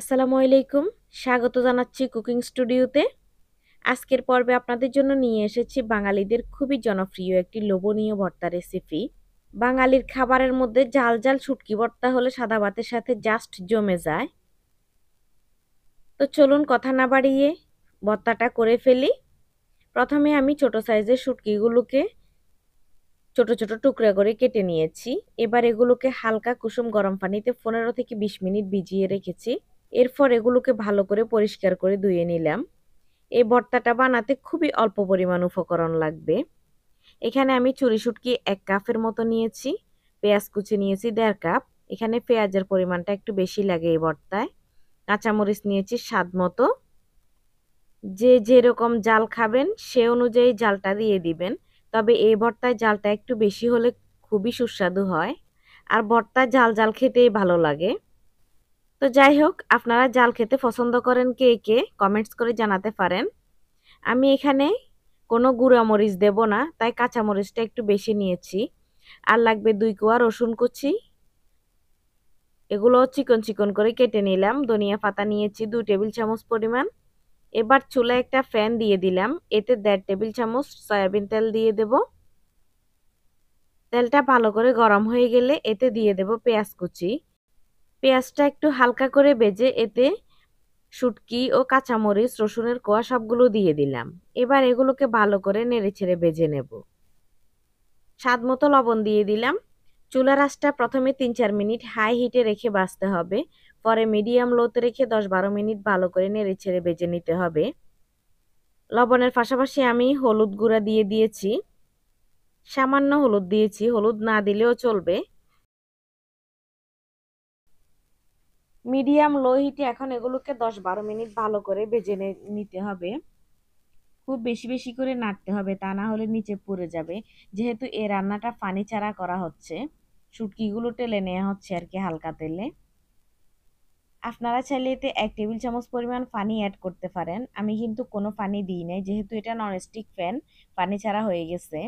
আসসালামু আলাইকুম স্বাগত জানাচ্ছি কুকিং স্টুডিওতে আজকের পর্বে আপনাদের জন্য নিয়ে এসেছি বাঙালিদের খুবই জনপ্রিয় একটি লোভনীয় ভর্তা রেসিপি বাঙালির খাবারের মধ্যে জাল জাল শুটকি ভর্তা হলে সাদা ভাতের সাথে জাস্ট জমে যায় তো চলুন কথা না বাড়িয়ে ভর্তাটা করে ফেলি প্রথমে আমি ছোট সাইজের শুটকিগুলোকে ছোট ছোট টুকরা করে কেটে নিয়েছি এবার এগুলোকে হালকা কুসুম গরম পানিতে পনেরো থেকে বিশ মিনিট ভিজিয়ে রেখেছি এরপর এগুলোকে ভালো করে পরিষ্কার করে ধুয়ে নিলাম এই ভর্তাটা বানাতে খুবই অল্প পরিমাণ উপকরণ লাগবে এখানে আমি চুরি শুটকি এক কাপের মতো নিয়েছি পেঁয়াজ কুচি নিয়েছি দেড় কাপ এখানে পেঁয়াজের পরিমাণটা একটু বেশি লাগে এই ভর্তায় কাঁচামরিচ নিয়েছি স্বাদ মতো যে যেরকম জাল খাবেন সে অনুযায়ী জালটা দিয়ে দিবেন তবে এই ভর্তায় জালটা একটু বেশি হলে খুবই সুস্বাদু হয় আর ভর্তায় জাল জাল খেতেই ভালো লাগে তো যাই হোক আপনারা জাল খেতে পছন্দ করেন কে কে কমেন্টস করে জানাতে পারেন আমি এখানে কোনো গুঁড়া মরিচ দেব না তাই কাঁচা মরিচটা একটু বেশি নিয়েছি আর লাগবে দুই কুয়া রসুন কুচি এগুলো চিকন চিকন করে কেটে নিলাম ধনিয়া পাতা নিয়েছি দুই টেবিল চামচ পরিমাণ এবার চুলায় একটা ফ্যান দিয়ে দিলাম এতে দেড় টেবিল চামচ সয়াবিন তেল দিয়ে দেব তেলটা ভালো করে গরম হয়ে গেলে এতে দিয়ে দেব পেঁয়াজ কুচি পেঁয়াজটা একটু হালকা করে বেজে এতে শুটকি ও কাঁচামরিচ রসুনের কোয়া সবগুলো দিয়ে দিলাম এবার এগুলোকে ভালো করে নেড়ে ছেড়ে বেজে নেব স্বাদ মতো লবণ দিয়ে দিলাম চুলা আঁচটা প্রথমে তিন চার মিনিট হাই হিটে রেখে বাঁচতে হবে পরে মিডিয়াম লোতে রেখে দশ বারো মিনিট ভালো করে নেড়ে ছেড়ে বেজে নিতে হবে লবণের পাশাপাশি আমি হলুদ গুঁড়া দিয়ে দিয়েছি সামান্য হলুদ দিয়েছি হলুদ না দিলেও চলবে মিডিয়াম লো হিটে এখন এগুলোকে দশ বারো মিনিট ভালো করে ভেজে নিতে হবে খুব বেশি বেশি করে নাড়তে হবে তা না হলে নিচে পড়ে যাবে যেহেতু এ রান্নাটা পানি ছাড়া করা হচ্ছে শুটকিগুলো টেলে নেওয়া হচ্ছে আর কি হালকা তেলে আপনারা চাইলে এতে এক টেবিল চামচ পরিমাণ পানি অ্যাড করতে পারেন আমি কিন্তু কোনো পানি দিই নাই যেহেতু এটা ননস্টিক ফ্যান পানি ছাড়া হয়ে গেছে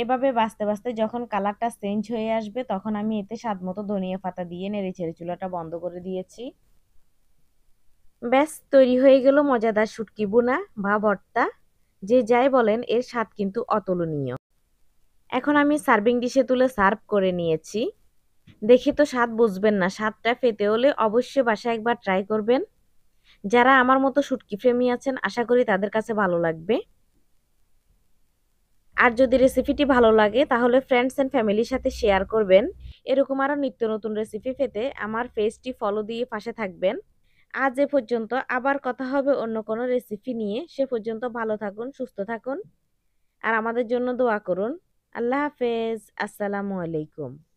এভাবে বাঁচতে বাঁচতে যখন কালারটা চেঞ্জ হয়ে আসবে তখন আমি এতে স্বাদ মতো ধনিয়া পাতা দিয়ে নেড়ে ছেড়ে চুলাটা বন্ধ করে দিয়েছি ব্যাস তৈরি হয়ে গেল মজাদার শুটকি বোনা বা ভর্তা যে যাই বলেন এর স্বাদ কিন্তু অতুলনীয় এখন আমি সার্ভিং ডিশে তুলে সার্ভ করে নিয়েছি দেখে তো স্বাদ বুঝবেন না স্বাদটা ফেতে হলে অবশ্যই বাসায় একবার ট্রাই করবেন যারা আমার মতো শুটকি প্রেমী আছেন আশা করি তাদের কাছে ভালো লাগবে আর যদি রেসিপিটি ভালো লাগে তাহলে ফ্রেন্ডস অ্যান্ড ফ্যামিলির সাথে শেয়ার করবেন এরকম আরও নিত্য নতুন রেসিপি পেতে আমার ফেসটি ফলো দিয়ে পাশে থাকবেন আজ এ পর্যন্ত আবার কথা হবে অন্য কোনো রেসিপি নিয়ে সে পর্যন্ত ভালো থাকুন সুস্থ থাকুন আর আমাদের জন্য দোয়া করুন আল্লাহ হাফেজ আসসালামু আলাইকুম